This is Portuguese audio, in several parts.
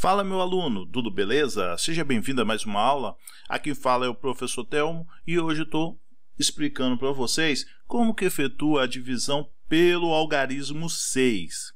Fala, meu aluno, tudo beleza? Seja bem-vindo a mais uma aula. Aqui fala é o professor Telmo e hoje estou explicando para vocês como que efetua a divisão pelo algarismo 6.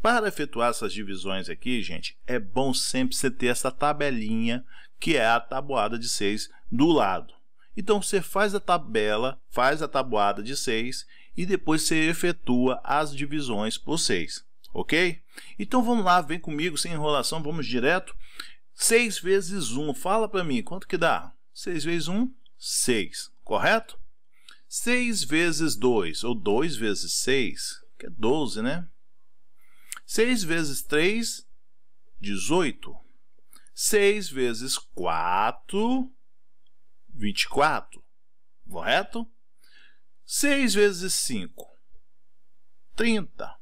Para efetuar essas divisões aqui, gente, é bom sempre você ter essa tabelinha que é a tabuada de 6 do lado. Então você faz a tabela, faz a tabuada de 6 e depois você efetua as divisões por 6 ok? Então vamos lá, vem comigo sem enrolação, vamos direto. 6 vezes 1, fala para mim, quanto que dá? 6 vezes 1, 6, correto? 6 vezes 2, ou 2 vezes 6, que é 12, né? 6 vezes 3, 18. 6 vezes 4, 24, correto? 6 vezes 5, 30.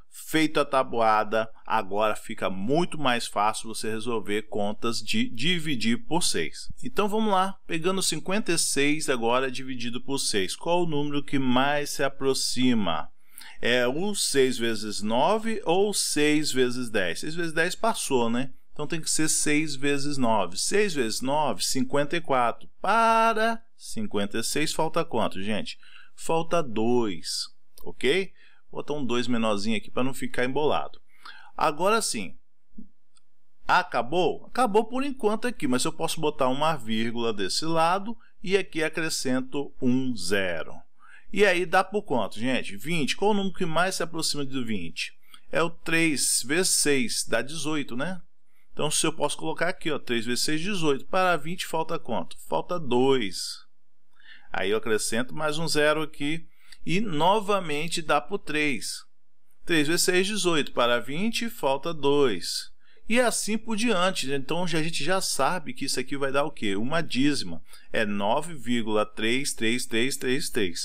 Feito a tabuada, agora fica muito mais fácil você resolver contas de dividir por 6. Então vamos lá, pegando 56 agora dividido por 6, qual o número que mais se aproxima? É o 6 vezes 9 ou 6 vezes 10? 6 vezes 10 passou, né? Então tem que ser 6 vezes 9. 6 vezes 9, 54. Para 56 falta quanto, gente? Falta 2, ok? Ok. Vou botar um 2 menorzinho aqui para não ficar embolado. Agora sim. Acabou? Acabou por enquanto aqui, mas eu posso botar uma vírgula desse lado e aqui acrescento um zero. E aí dá por quanto, gente? 20. Qual o número que mais se aproxima de 20? É o 3 vezes 6, dá 18, né? Então, se eu posso colocar aqui, ó, 3 vezes 6, 18. Para 20 falta quanto? Falta 2. Aí eu acrescento mais um zero aqui e novamente dá por 3. 3 vezes 6, 18. Para 20, falta 2. E assim por diante. Né? Então, a gente já sabe que isso aqui vai dar o quê? Uma dízima. É 9,33333.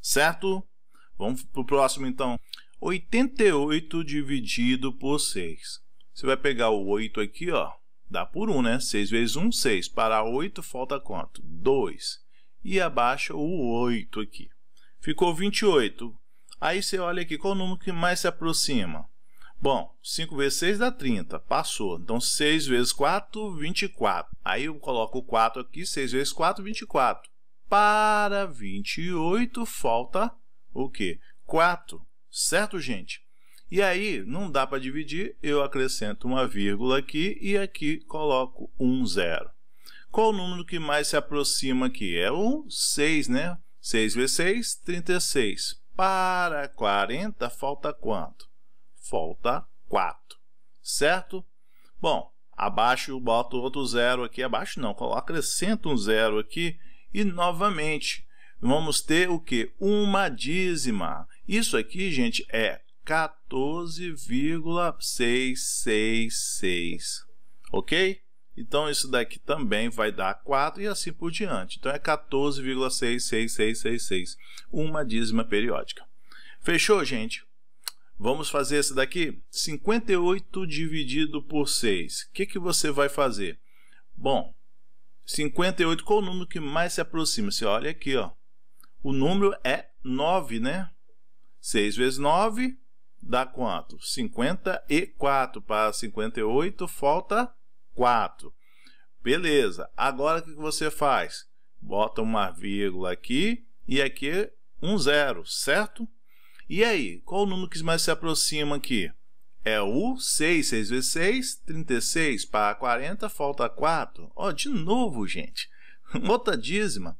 Certo? Vamos para o próximo, então. 88 dividido por 6. Você vai pegar o 8 aqui, ó. Dá por 1, né? 6 vezes 1, 6. Para 8, falta quanto? 2. E abaixa o 8 aqui. Ficou 28. Aí você olha aqui, qual o número que mais se aproxima? Bom, 5 vezes 6 dá 30, passou. Então, 6 vezes 4, 24. Aí eu coloco 4 aqui, 6 vezes 4, 24. Para 28, falta o quê? 4, certo, gente? E aí, não dá para dividir, eu acrescento uma vírgula aqui e aqui coloco um zero. Qual o número que mais se aproxima aqui? É o 6, né? 6 vezes 6, 36. Para 40, falta quanto? Falta 4, certo? Bom, abaixo eu boto outro zero aqui, abaixo não, acrescento um zero aqui e novamente vamos ter o quê? Uma dízima. Isso aqui, gente, é 14,666, ok? Então, isso daqui também vai dar 4 e assim por diante. Então, é 14,66666, uma dízima periódica. Fechou, gente? Vamos fazer esse daqui? 58 dividido por 6. O que, que você vai fazer? Bom, 58 qual o número que mais se aproxima? Você olha aqui, ó. o número é 9, né? 6 vezes 9 dá quanto? 54 para 58, falta 4. Beleza. Agora o que você faz? Bota uma vírgula aqui e aqui um zero, certo? E aí, qual o número que mais se aproxima aqui? É o 6, 6 vezes 6, 36 para 40, falta 4. Ó, de novo, gente, outra dízima.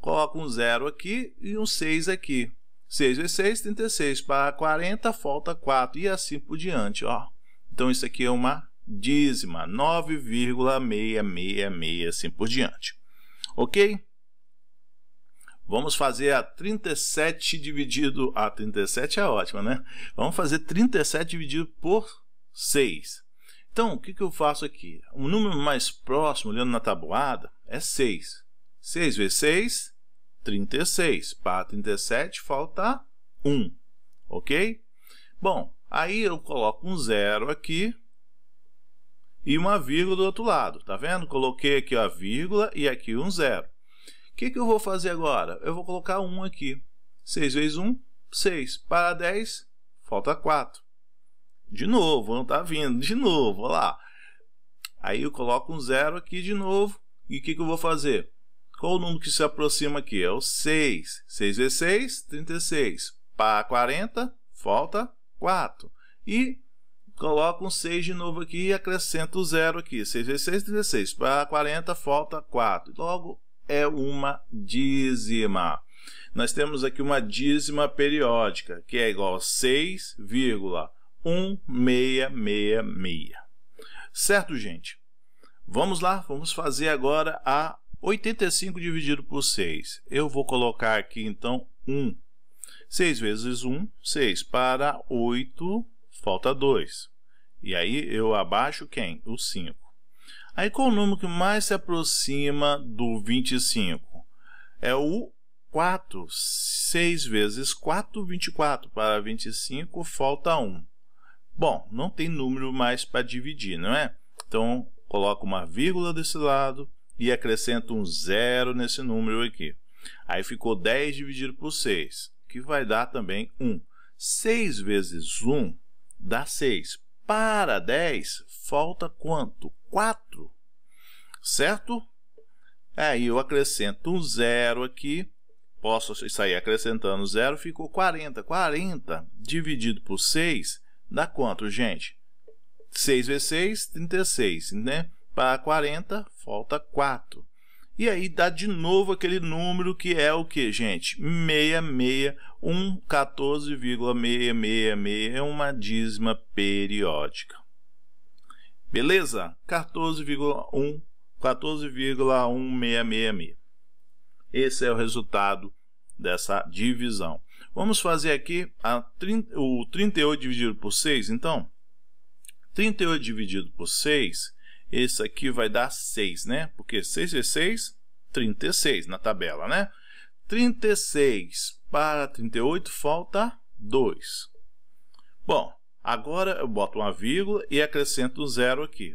Coloca um zero aqui e um 6 aqui. 6 vezes 6, 36 para 40, falta 4 e assim por diante. Ó. Então, isso aqui é uma dízima, 9,666 assim por diante. Ok? Vamos fazer a 37 dividido. A 37 é ótima, né? Vamos fazer 37 dividido por 6. Então, o que, que eu faço aqui? O número mais próximo, olhando na tabuada, é 6. 6 vezes 6, 36. Para 37, falta 1. Ok? Bom, aí eu coloco um zero aqui e uma vírgula do outro lado, tá vendo? Coloquei aqui a vírgula e aqui um zero. O que, que eu vou fazer agora? Eu vou colocar 1 um aqui. 6 vezes 1, um, 6. Para 10, falta 4. De novo, não está vindo. De novo, olha lá. Aí eu coloco um zero aqui de novo. E o que, que eu vou fazer? Qual o número que se aproxima aqui? É o 6. 6 vezes 6, 36. Para 40, falta 4. E coloca um 6 de novo aqui e acrescenta o 0 aqui. 6 vezes 6, 16. Para 40, falta 4. Logo, é uma dízima. Nós temos aqui uma dízima periódica, que é igual a 6,1666. Certo, gente? Vamos lá, vamos fazer agora a 85 dividido por 6. Eu vou colocar aqui, então, 1. 6 vezes 1, 6 para 8 falta 2. E aí eu abaixo quem? O 5. Aí qual o número que mais se aproxima do 25? É o 4. 6 vezes 4, 24. Para 25, falta 1. Bom, não tem número mais para dividir, não é? Então, coloco uma vírgula desse lado e acrescento um zero nesse número aqui. Aí ficou 10 dividido por 6, que vai dar também 1. 6 vezes 1 dá 6. Para 10, falta quanto? 4, certo? Aí é, eu acrescento um zero aqui, posso sair acrescentando zero, ficou 40. 40 dividido por 6 dá quanto, gente? 6 vezes 6, 36, né? Para 40, falta 4. E aí dá de novo aquele número que é o que, gente? 661 14,666 é uma dízima periódica. Beleza? 14,1 14,1666. Esse é o resultado dessa divisão. Vamos fazer aqui a, o 38 dividido por 6, então. 38 dividido por 6 esse aqui vai dar 6, né? Porque 6 vezes 6, 36 na tabela, né? 36 para 38 falta 2. Bom, agora eu boto uma vírgula e acrescento um zero aqui.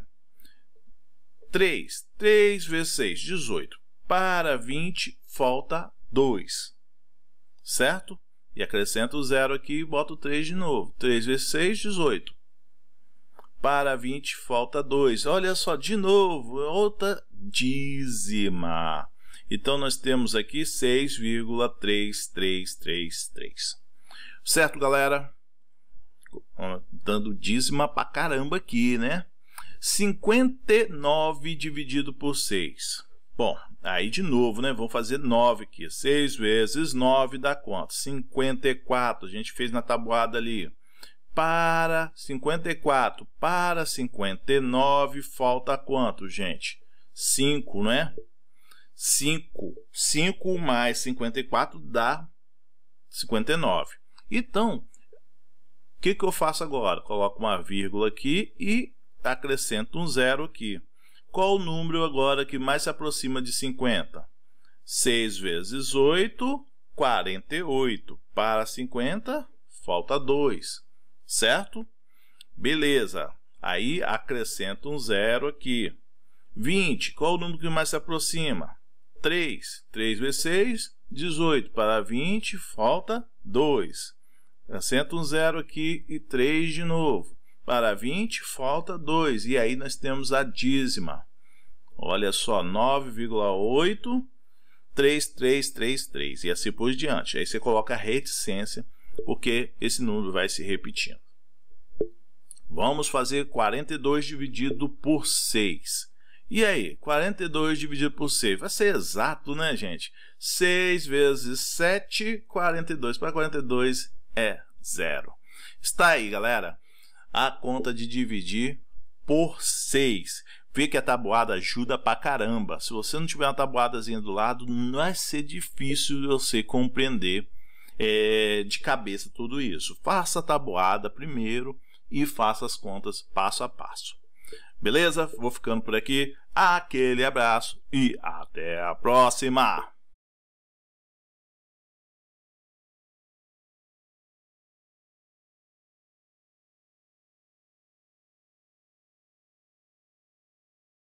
3. 3 vezes 6, 18. Para 20 falta 2. Certo? E acrescento o zero aqui e boto 3 de novo. 3 vezes 6, 18 para 20 falta 2. Olha só, de novo, outra dízima. Então nós temos aqui 6,3333. Certo, galera? Dando dízima pra caramba aqui, né? 59 dividido por 6. Bom, aí de novo, né? Vamos fazer 9 aqui. 6 vezes 9 dá quanto? 54. A gente fez na tabuada ali para 54, para 59, falta quanto, gente? 5, né? 5. 5 mais 54 dá 59. Então, o que, que eu faço agora? Coloco uma vírgula aqui e acrescento um zero aqui. Qual o número agora que mais se aproxima de 50? 6 vezes 8, 48. Para 50, falta 2 certo? Beleza. Aí acrescenta um zero aqui. 20, qual o número que mais se aproxima? 3. 3 vezes 6, 18. Para 20, falta 2. Acrescenta um zero aqui e 3 de novo. Para 20, falta 2. E aí nós temos a dízima. Olha só, 9,8, 3, 3, 3, 3. E assim por diante. Aí você coloca a reticência porque esse número vai se repetindo. Vamos fazer 42 dividido por 6. E aí, 42 dividido por 6 vai ser exato, né, gente? 6 vezes 7, 42. Para 42 é zero. Está aí, galera, a conta de dividir por 6. Vê que a tabuada ajuda pra caramba. Se você não tiver uma tabuadazinha do lado, não vai ser difícil você compreender é, de cabeça tudo isso. Faça a tabuada primeiro e faça as contas passo a passo. Beleza? Vou ficando por aqui. Aquele abraço e até a próxima!